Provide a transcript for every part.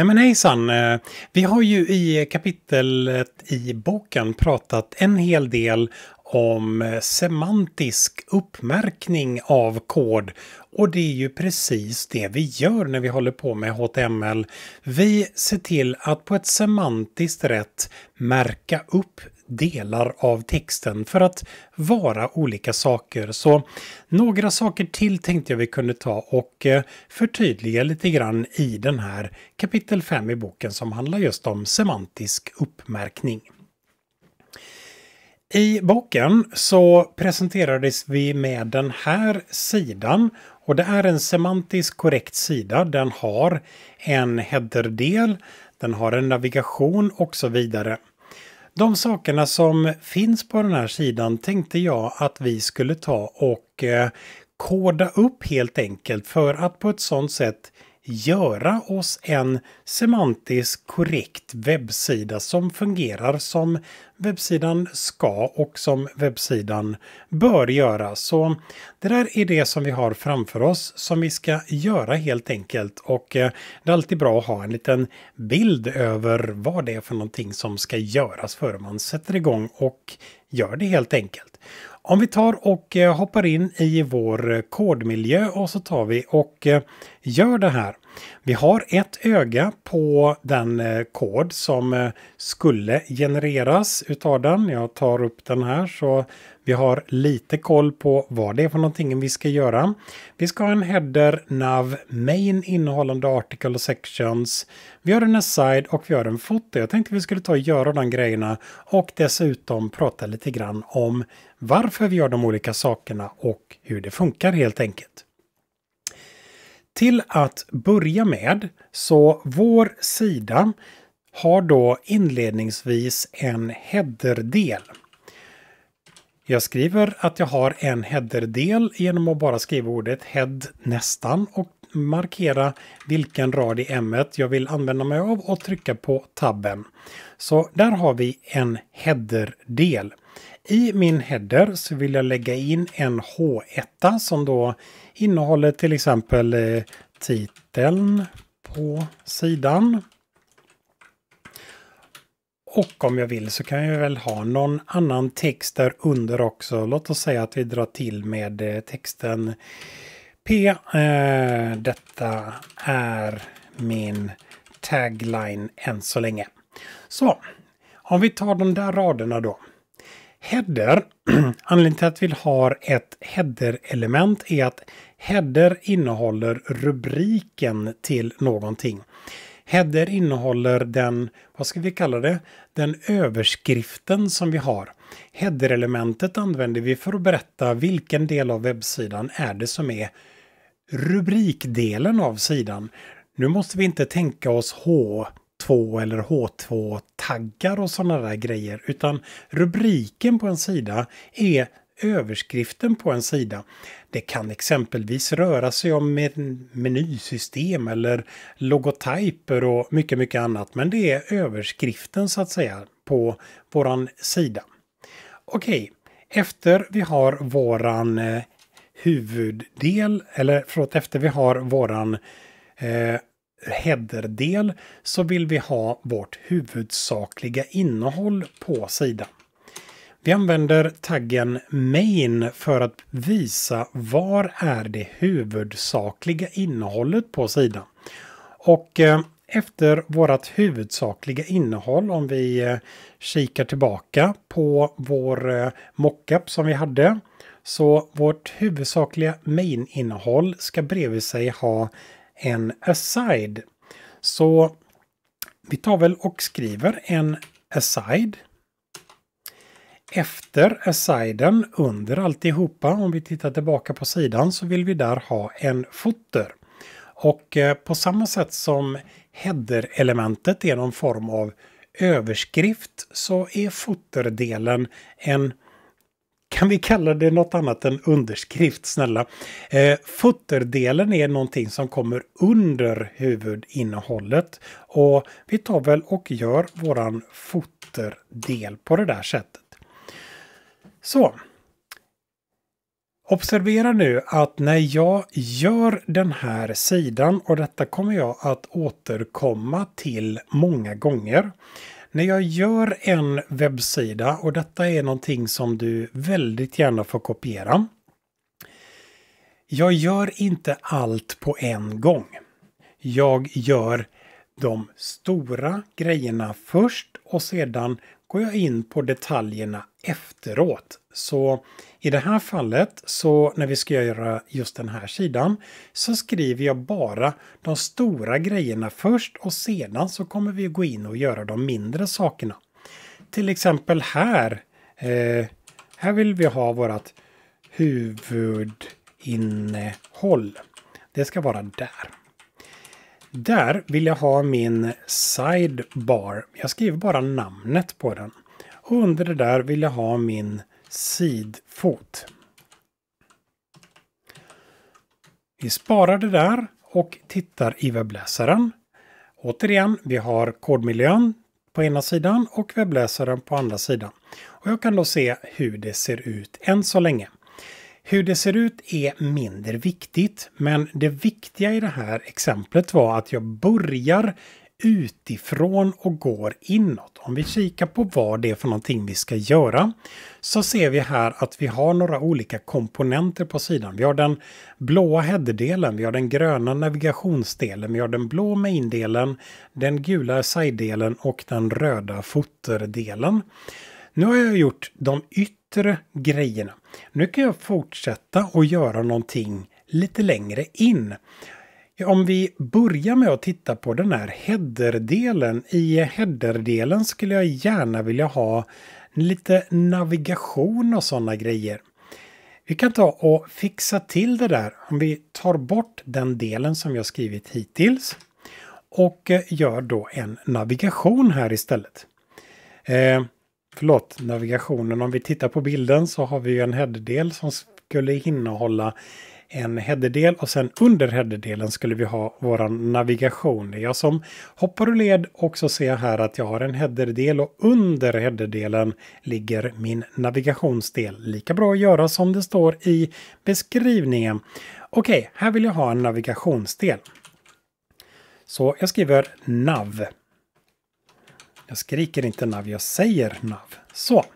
Nej men hejsan! Eh, vi har ju i kapitlet i boken pratat en hel del om eh, semantisk uppmärkning av kod. Och det är ju precis det vi gör när vi håller på med HTML. Vi ser till att på ett semantiskt rätt märka upp delar av texten för att vara olika saker. Så några saker till tänkte jag vi kunde ta och eh, förtydliga lite grann i den här kapitel 5 i boken som handlar just om semantisk uppmärkning. I boken så presenterades vi med den här sidan och det är en semantiskt korrekt sida. Den har en headerdel, den har en navigation och så vidare. De sakerna som finns på den här sidan tänkte jag att vi skulle ta och eh, koda upp helt enkelt för att på ett sådant sätt göra oss en semantiskt korrekt webbsida som fungerar som webbsidan ska och som webbsidan bör göra. Så det där är det som vi har framför oss som vi ska göra helt enkelt. Och eh, det är alltid bra att ha en liten bild över vad det är för någonting som ska göras före man sätter igång och gör det helt enkelt. Om vi tar och eh, hoppar in i vår eh, kodmiljö och så tar vi och eh, gör det här. Vi har ett öga på den eh, kod som eh, skulle genereras utav den. Jag tar upp den här så vi har lite koll på vad det är för någonting vi ska göra. Vi ska ha en header, nav, main innehållande article och sections. Vi har en aside och vi har en foto. Jag tänkte vi skulle ta och göra de grejerna och dessutom prata lite grann om varför vi gör de olika sakerna och hur det funkar helt enkelt. Till att börja med så vår sida har då inledningsvis en headerdel. Jag skriver att jag har en headerdel genom att bara skriva ordet head nästan och markera vilken rad i m jag vill använda mig av och trycka på tabben. Så där har vi en headerdel. I min header så vill jag lägga in en H1 som då innehåller till exempel eh, titeln på sidan. Och om jag vill så kan jag väl ha någon annan text där under också. Låt oss säga att vi drar till med eh, texten P. Eh, detta är min tagline än så länge. Så, om vi tar de där raderna då. Header, anledningen till att vi har ett header-element är att header innehåller rubriken till någonting. Header innehåller den, vad ska vi kalla det, den överskriften som vi har. Header-elementet använder vi för att berätta vilken del av webbsidan är det som är rubrikdelen av sidan. Nu måste vi inte tänka oss H h eller H2-taggar och sådana där grejer. Utan rubriken på en sida är överskriften på en sida. Det kan exempelvis röra sig om menysystem eller logotyper och mycket, mycket annat. Men det är överskriften så att säga på våran sida. Okej, efter vi har våran eh, huvuddel, eller förlåt, efter vi har våran eh, header-del så vill vi ha vårt huvudsakliga innehåll på sidan. Vi använder taggen main för att visa var är det huvudsakliga innehållet på sidan. Och eh, efter vårt huvudsakliga innehåll, om vi eh, kikar tillbaka på vår eh, mockup som vi hade, så vårt huvudsakliga main-innehåll ska bredvid sig ha en aside. Så vi tar väl och skriver en aside. Efter asiden, under alltihopa, om vi tittar tillbaka på sidan så vill vi där ha en footer. Och eh, på samma sätt som header-elementet är någon form av överskrift så är footer-delen en kan vi kalla det något annat än underskrift snälla? Eh, fotterdelen är någonting som kommer under huvudinnehållet och vi tar väl och gör våran foterdel på det där sättet. Så. Observera nu att när jag gör den här sidan och detta kommer jag att återkomma till många gånger när jag gör en webbsida och detta är någonting som du väldigt gärna får kopiera. Jag gör inte allt på en gång. Jag gör de stora grejerna först och sedan går jag in på detaljerna efteråt. Så i det här fallet, så när vi ska göra just den här sidan, så skriver jag bara de stora grejerna först och sedan så kommer vi gå in och göra de mindre sakerna. Till exempel här, eh, här vill vi ha vårt huvudinnehåll. Det ska vara där. Där vill jag ha min sidebar. Jag skriver bara namnet på den. Och under det där vill jag ha min sidfot. Vi sparar det där och tittar i webbläsaren. Återigen, vi har kodmiljön på ena sidan och webbläsaren på andra sidan. Och jag kan då se hur det ser ut än så länge. Hur det ser ut är mindre viktigt, men det viktiga i det här exemplet var att jag börjar utifrån och går inåt. Om vi kikar på vad det är för någonting vi ska göra så ser vi här att vi har några olika komponenter på sidan. Vi har den blåa headdelen, vi har den gröna navigationsdelen, vi har den blå maindelen, den gula side-delen och den röda fotterdelen. Nu har jag gjort de yttre yttre grejerna. Nu kan jag fortsätta och göra någonting lite längre in. Om vi börjar med att titta på den här headerdelen. I headerdelen skulle jag gärna vilja ha lite navigation och sådana grejer. Vi kan ta och fixa till det där om vi tar bort den delen som jag skrivit hittills och eh, gör då en navigation här istället. Eh, förlåt, navigationen. Om vi tittar på bilden så har vi ju en headdel som skulle innehålla en headerdel och sen under headerdelen skulle vi ha våran navigation. Det jag som hoppar ur led också ser jag här att jag har en headerdel och under headerdelen ligger min navigationsdel. Lika bra att göra som det står i beskrivningen. Okej, okay, här vill jag ha en navigationsdel. Så jag skriver nav. Jag skriker inte nav, jag säger nav. Så. Okej,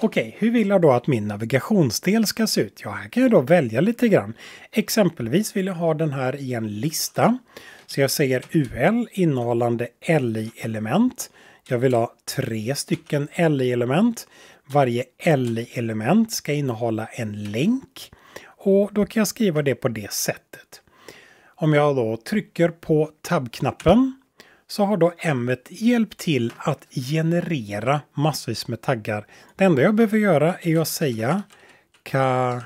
okay, hur vill jag då att min navigationsdel ska se ut? Ja, här kan jag då välja lite grann. Exempelvis vill jag ha den här i en lista. Så jag säger UL innehållande LI-element. Jag vill ha tre stycken LI-element. Varje LI-element ska innehålla en länk. Och då kan jag skriva det på det sättet. Om jag då trycker på tab-knappen så har då m hjälpt till att generera massvis med taggar. Det enda jag behöver göra är att säga ka,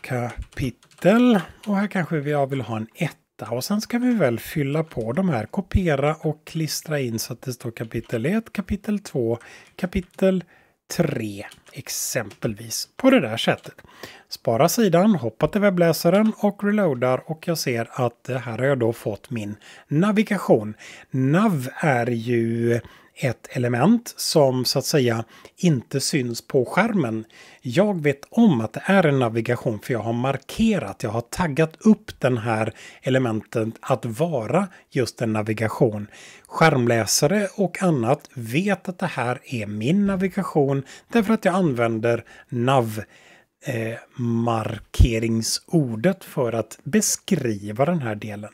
kapitel och här kanske jag vill ha en etta och sen ska vi väl fylla på de här, kopiera och klistra in så att det står kapitel 1, kapitel 2, kapitel tre, exempelvis på det där sättet. Spara sidan, hoppa till webbläsaren och reloadar och jag ser att eh, här har jag då fått min navigation. Nav är ju ett element som så att säga inte syns på skärmen. Jag vet om att det är en navigation för jag har markerat, jag har taggat upp den här elementen att vara just en navigation. Skärmläsare och annat vet att det här är min navigation därför att jag använder nav eh, markeringsordet för att beskriva den här delen.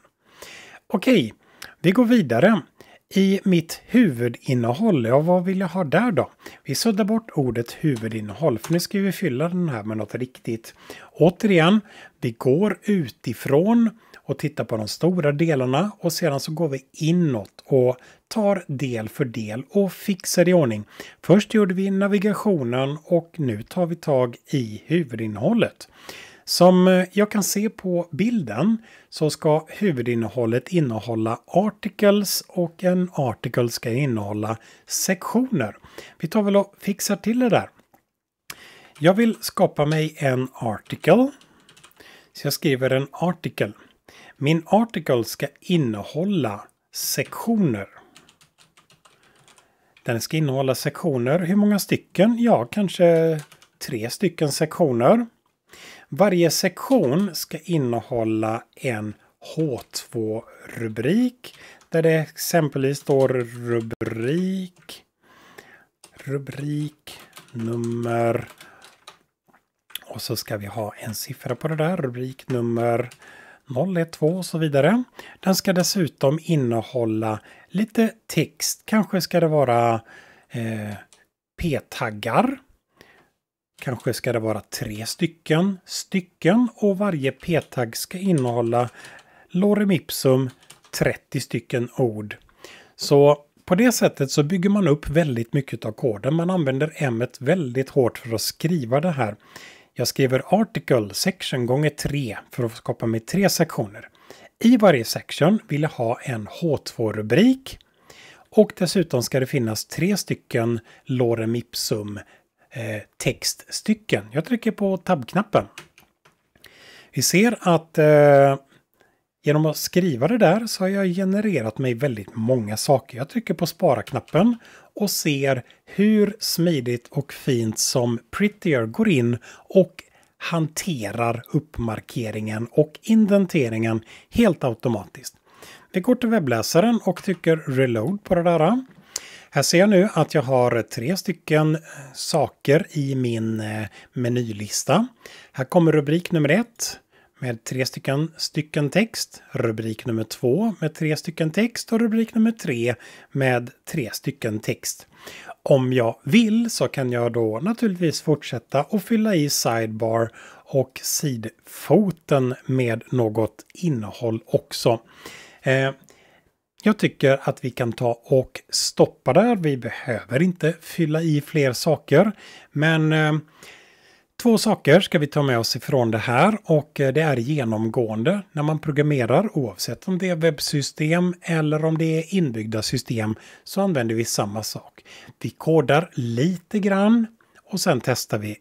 Okej, vi går vidare. I mitt huvudinnehåll, ja vad vill jag ha där då? Vi suddar bort ordet huvudinnehåll för nu ska vi fylla den här med något riktigt. Återigen, vi går utifrån och tittar på de stora delarna och sedan så går vi inåt och tar del för del och fixar i ordning. Först gjorde vi navigationen och nu tar vi tag i huvudinnehållet. Som eh, jag kan se på bilden så ska huvudinnehållet innehålla articles och en article ska innehålla sektioner. Vi tar väl och fixar till det där. Jag vill skapa mig en article. Så jag skriver en article. Min article ska innehålla sektioner. Den ska innehålla sektioner. Hur många stycken? Ja, kanske tre stycken sektioner. Varje sektion ska innehålla en H2-rubrik där det exempelvis står rubrik, rubrik, nummer och så ska vi ha en siffra på det där, rubrik, nummer 012 och så vidare. Den ska dessutom innehålla lite text. Kanske ska det vara eh, p-taggar Kanske ska det vara tre stycken stycken och varje p-tagg ska innehålla lorem ipsum 30 stycken ord. Så på det sättet så bygger man upp väldigt mycket av koden. Man använder m väldigt hårt för att skriva det här. Jag skriver article section gånger 3 för att skapa mig tre sektioner. I varje section vill jag ha en H2-rubrik och dessutom ska det finnas tre stycken lorem ipsum Eh, textstycken. Jag trycker på tab Vi ser att eh, genom att skriva det där så har jag genererat mig väldigt många saker. Jag trycker på spara-knappen och ser hur smidigt och fint som Prettier går in och hanterar uppmarkeringen och indenteringen helt automatiskt. Vi går till webbläsaren och trycker reload på det där. Här ser jag nu att jag har tre stycken eh, saker i min eh, menylista. Här kommer rubrik nummer ett med tre stycken stycken text, rubrik nummer två med tre stycken text och rubrik nummer tre med tre stycken text. Om jag vill så kan jag då naturligtvis fortsätta och fylla i sidebar och sidfoten med något innehåll också. Eh, jag tycker att vi kan ta och stoppa där. Vi behöver inte fylla i fler saker. Men eh, två saker ska vi ta med oss ifrån det här och eh, det är genomgående när man programmerar oavsett om det är webbsystem eller om det är inbyggda system så använder vi samma sak. Vi kodar lite grann och sen testar vi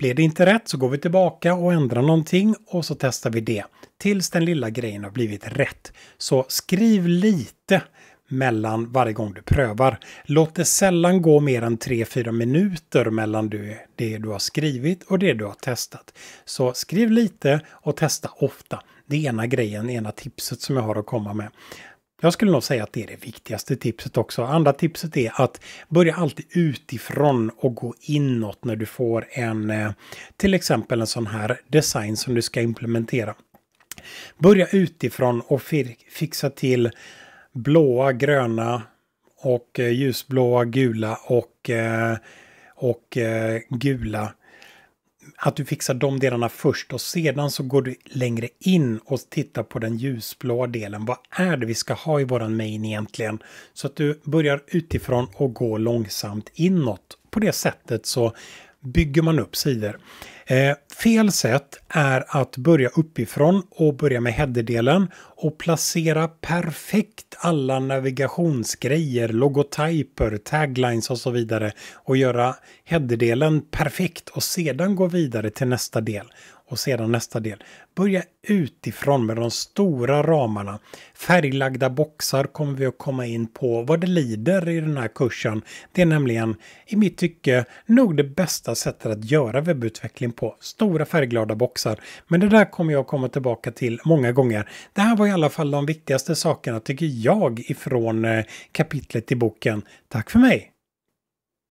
blir det inte rätt så går vi tillbaka och ändrar någonting och så testar vi det tills den lilla grejen har blivit rätt. Så skriv lite mellan varje gång du prövar. Låt det sällan gå mer än 3-4 minuter mellan det du har skrivit och det du har testat. Så skriv lite och testa ofta. Det är ena grejen, ena tipset som jag har att komma med. Jag skulle nog säga att det är det viktigaste tipset också. Andra tipset är att börja alltid utifrån och gå inåt när du får en, eh, till exempel en sån här design som du ska implementera. Börja utifrån och fixa till blåa, gröna och eh, ljusblåa, gula och, eh, och gula att du fixar de delarna först och sedan så går du längre in och tittar på den ljusblå delen. Vad är det vi ska ha i våran main egentligen? Så att du börjar utifrån och går långsamt inåt. På det sättet så bygger man upp sidor. Eh, fel sätt är att börja uppifrån och börja med headerdelen och placera perfekt alla navigationsgrejer, logotyper, taglines och så vidare och göra headerdelen perfekt och sedan gå vidare till nästa del och sedan nästa del. Börja utifrån med de stora ramarna. Färglagda boxar kommer vi att komma in på vad det lider i den här kursen. Det är nämligen i mitt tycke nog det bästa sättet att göra webbutveckling på på stora färgglada boxar. Men det där kommer jag komma tillbaka till många gånger. Det här var i alla fall de viktigaste sakerna tycker jag ifrån eh, kapitlet i boken. Tack för mig!